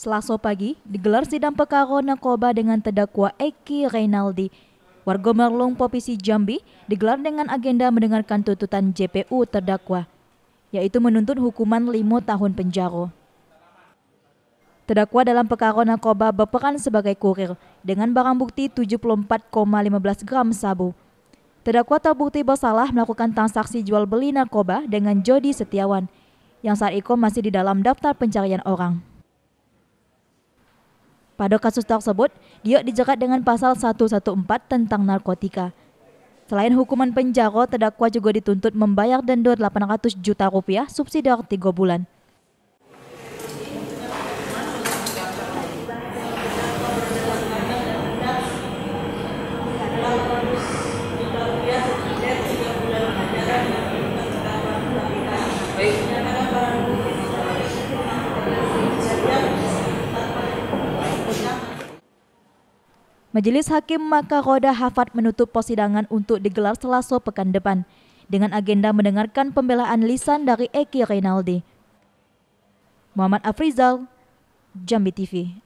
Selasa pagi digelar sidang perkara narkoba dengan terdakwa Eki Reynaldi, Warga Merlung Popisi Jambi digelar dengan agenda mendengarkan tuntutan JPU terdakwa, yaitu menuntut hukuman lima tahun penjara. Terdakwa dalam perkara narkoba berperan sebagai kurir dengan barang bukti 74,15 gram sabu. Terdakwa terbukti bersalah melakukan transaksi jual beli narkoba dengan Jody Setiawan yang saat itu masih di dalam daftar pencarian orang. Pada kasus tersebut, dia dijerat dengan pasal 114 tentang narkotika. Selain hukuman penjara, terdakwa juga dituntut membayar denda 800 juta rupiah subsidi 3 bulan. Majelis Hakim maka Roda Hafat menutup persidangan untuk digelar Selasa pekan depan dengan agenda mendengarkan pembelaan lisan dari Eki Reynaldi. Muhammad Afrizal, Jambi TV.